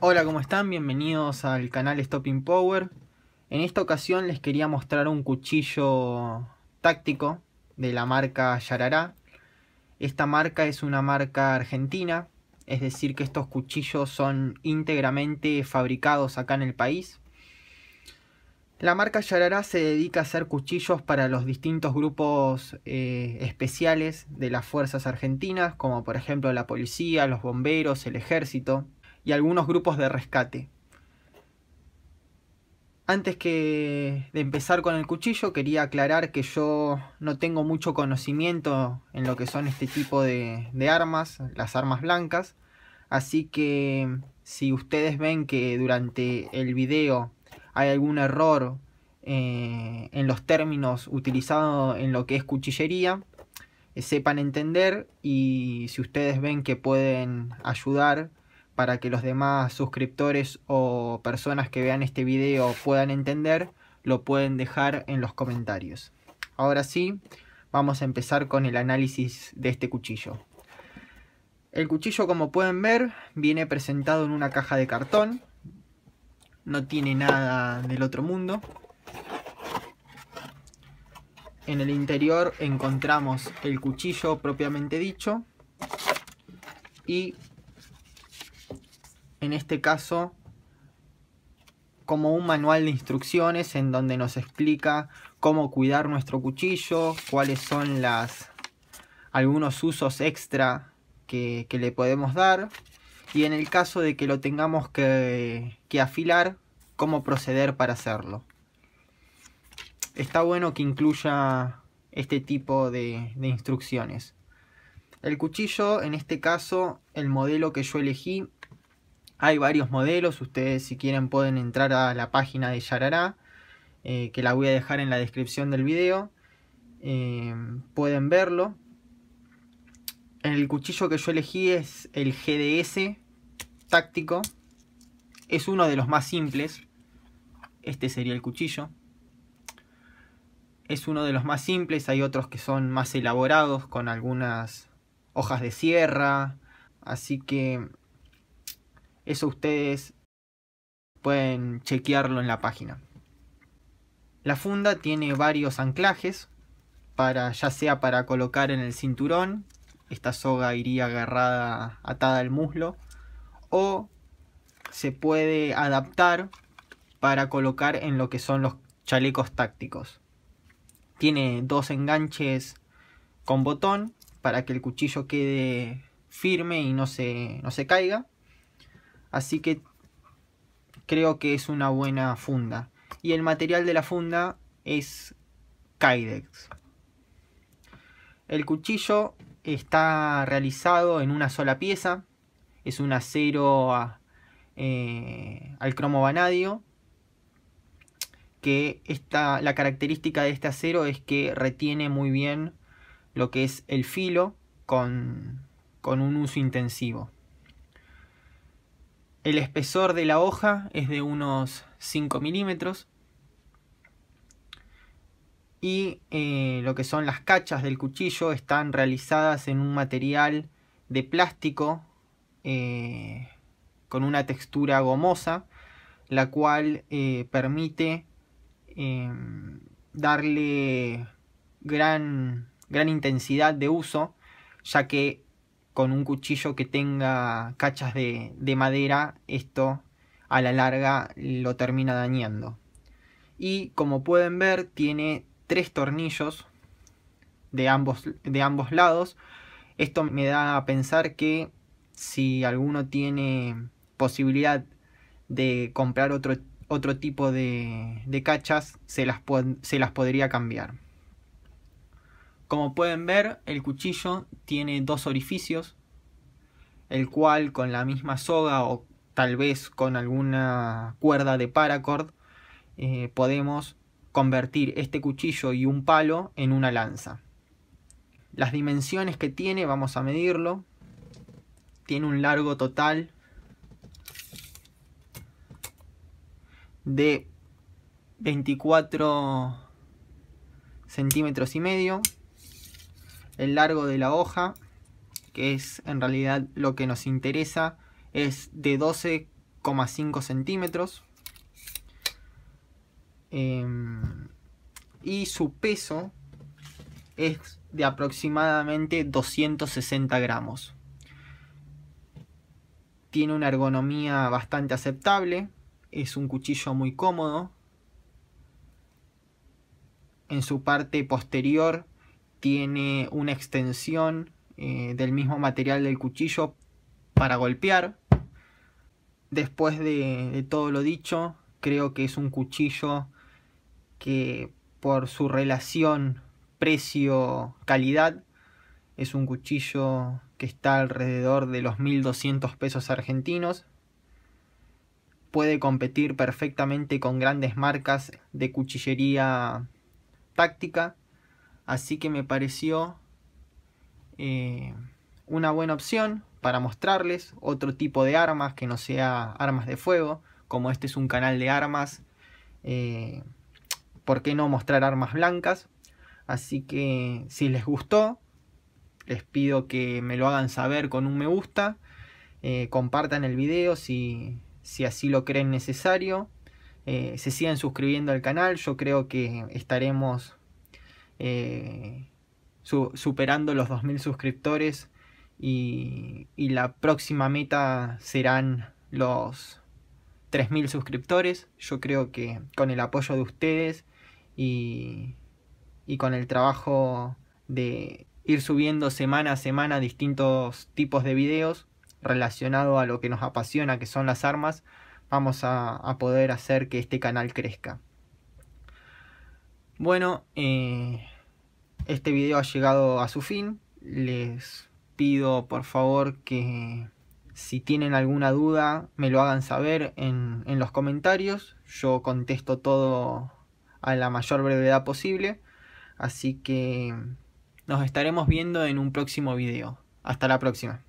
Hola, ¿cómo están? Bienvenidos al canal Stopping Power. En esta ocasión les quería mostrar un cuchillo táctico de la marca Yarará. Esta marca es una marca argentina, es decir que estos cuchillos son íntegramente fabricados acá en el país. La marca Yarará se dedica a hacer cuchillos para los distintos grupos eh, especiales de las fuerzas argentinas, como por ejemplo la policía, los bomberos, el ejército, y algunos grupos de rescate. Antes que de empezar con el cuchillo, quería aclarar que yo no tengo mucho conocimiento en lo que son este tipo de, armas, las armas blancas. Así que si ustedes ven que durante el video hay algún error eh, en los términos utilizados en lo que es cuchillería, eh, sepan entender y si ustedes ven que pueden ayudar para que los demás suscriptores o personas que vean este video puedan entender, lo pueden dejar en los comentarios. Ahora sí, vamos a empezar con el análisis de este cuchillo. El cuchillo, como pueden ver, viene presentado en una caja de cartón. No tiene nada del otro mundo. En el interior encontramos el cuchillo propiamente dicho y en este caso como un manual de instrucciones en donde nos explica cómo cuidar nuestro cuchillo, cuáles son las algunos usos extra que, le podemos dar y en el caso de que lo tengamos que, afilar, cómo proceder para hacerlo. Está bueno que incluya este tipo de, de instrucciones. El cuchillo, en este caso, el modelo que yo elegí hay varios modelos, ustedes si quieren pueden entrar a la página de Yarará, eh, que la voy a dejar en la descripción del video. Eh, pueden verlo. El cuchillo que yo elegí es el GDS táctico. Es uno de los más simples. Este sería el cuchillo. Es uno de los más simples, hay otros que son más elaborados con algunas hojas de sierra. Así que eso ustedes pueden chequearlo en la página. La funda tiene varios anclajes, para, ya sea para colocar en el cinturón, esta soga iría agarrada, atada al muslo, o se puede adaptar para colocar en lo que son los chalecos tácticos. Tiene dos enganches con botón para que el cuchillo quede firme y no se, no se caiga. Así que creo que es una buena funda. Y el material de la funda es Kydex. El cuchillo está realizado en una sola pieza. Es un acero eh, al cromo vanadio. Que la característica de este acero es que retiene muy bien lo que es el filo con un uso intensivo. El espesor de la hoja es de unos 5 milímetros. Y eh, lo que son las cachas del cuchillo están realizadas en un material de plástico eh, con una textura gomosa, la cual eh, permite em, darle gran, gran intensidad de uso, ya que con un cuchillo que tenga cachas de, madera, esto a la larga lo termina dañando. Y como pueden ver, tiene tres tornillos de ambos, de ambos lados. Esto me da a pensar que si alguno tiene posibilidad de comprar otro, otro tipo de, de cachas, se las, se las podría cambiar. Como pueden ver, el cuchillo tiene dos orificios, el cual con la misma soga o tal vez con alguna cuerda de paracord eh, podemos convertir este cuchillo y un palo en una lanza. Las dimensiones que tiene, vamos a medirlo. Tiene un largo total de 24 centímetros y medio el largo de la hoja, que es en realidad lo que nos interesa, es de 12,5 centímetros. Em, y su peso es de aproximadamente 260 gramos. Tiene una ergonomía bastante aceptable, es un cuchillo muy cómodo. En su parte posterior tiene una extensión eh, del mismo material del cuchillo para golpear. Después de, de todo lo dicho, creo que es un cuchillo que por su relación precio-calidad es un cuchillo que está alrededor de los 1.200 pesos argentinos. Puede competir perfectamente con grandes marcas de cuchillería táctica Así que me pareció eh, una buena opción para mostrarles otro tipo de armas que no sea armas de fuego. Como este es un canal de armas, eh, ¿por qué no mostrar armas blancas? Así que si les gustó, les pido que me lo hagan saber con un me gusta. Eh, compartan el video si, así lo creen necesario. se sigan suscribiendo al canal. Yo creo que estaremos eh, superando los 2.000 suscriptores y, la próxima meta serán los 3.000 suscriptores. Yo creo que con el apoyo de ustedes y, con el trabajo de ir subiendo semana a semana distintos tipos de videos relacionados a lo que nos apasiona, que son las armas, vamos a poder hacer que este canal crezca. Bueno, eh, este video ha llegado a su fin. Les pido por favor que si tienen alguna duda me lo hagan saber en los comentarios. Yo contesto todo a la mayor brevedad posible. Así que nos estaremos viendo en un próximo video. Hasta la próxima.